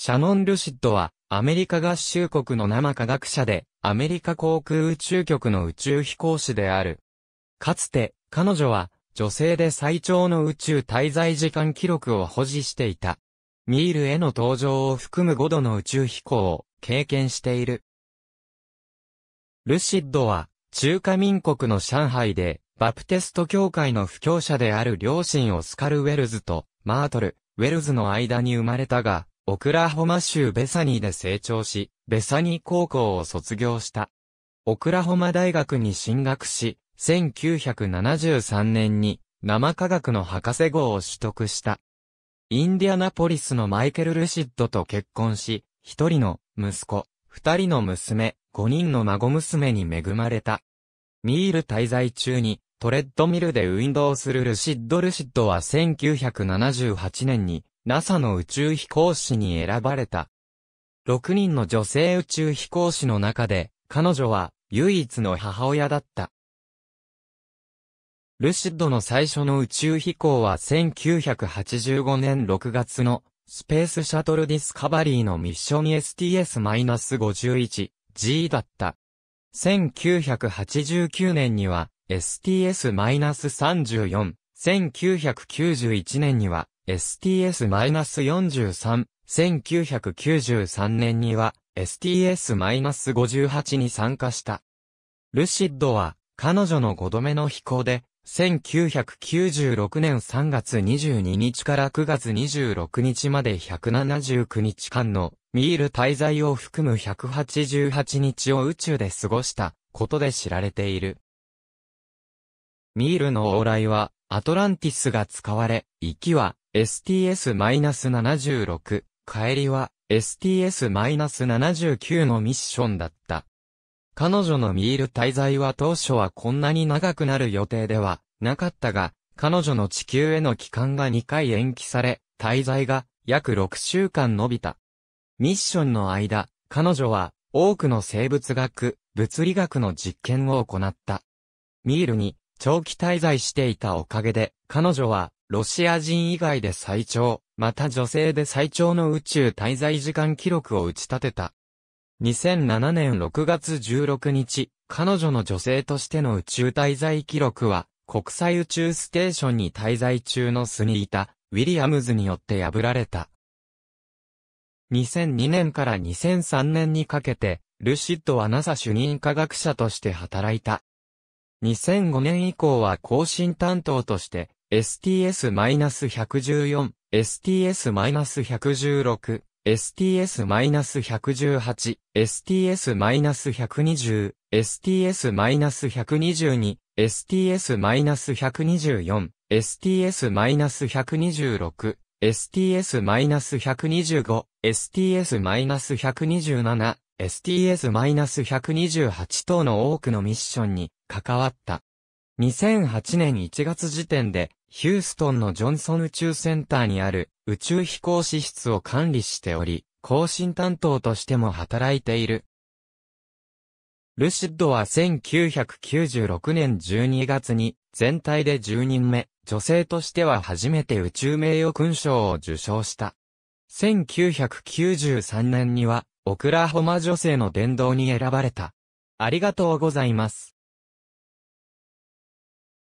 シャノン・ルシッドは、アメリカ合衆国の生科学者で、アメリカ航空宇宙局の宇宙飛行士である。かつて、彼女は、女性で最長の宇宙滞在時間記録を保持していた。ミールへの登場を含む5度の宇宙飛行を経験している。ルシッドは、中華民国の上海で、バプテスト教会の布教者である両親オスカル・ウェルズと、マートル、ウェルズの間に生まれたが、オクラホマ州ベサニーで成長し、ベサニー高校を卒業した。オクラホマ大学に進学し、1973年に生科学の博士号を取得した。インディアナポリスのマイケル・ルシッドと結婚し、一人の息子、二人の娘、五人の孫娘に恵まれた。ミール滞在中にトレッドミルで運動するルシッド・ルシッドは1978年に NASA の宇宙飛行士に選ばれた。6人の女性宇宙飛行士の中で、彼女は唯一の母親だった。ルシッドの最初の宇宙飛行は1985年6月のスペースシャトルディスカバリーのミッション STS-51G だった。1989年には STS-34、1991年には STS-43、1993年には STS-58 に参加した。ルシッドは彼女の5度目の飛行で、1996年3月22日から9月26日まで179日間のミール滞在を含む188日を宇宙で過ごしたことで知られている。ミールの往来はアトランティスが使われ、行きは STS-76、帰りは STS-79 のミッションだった。彼女のミール滞在は当初はこんなに長くなる予定ではなかったが、彼女の地球への帰還が2回延期され、滞在が約6週間伸びた。ミッションの間、彼女は多くの生物学、物理学の実験を行った。ミールに長期滞在していたおかげで、彼女はロシア人以外で最長、また女性で最長の宇宙滞在時間記録を打ち立てた。2007年6月16日、彼女の女性としての宇宙滞在記録は、国際宇宙ステーションに滞在中のスニータ、ウィリアムズによって破られた。2002年から2003年にかけて、ルシッドは NASA 主任科学者として働いた。2005年以降は更新担当として、STS-114、STS-116、STS-118、STS-120、STS-122、STS-124、STS-126、STS-125、STS-127、STS-128 等の多くのミッションに関わった。2008年1月時点でヒューストンのジョンソン宇宙センターにある宇宙飛行士室を管理しており、更新担当としても働いている。ルシッドは1996年12月に全体で10人目、女性としては初めて宇宙名誉勲章を受章した。1993年にはオクラホマ女性の殿堂に選ばれた。ありがとうございます。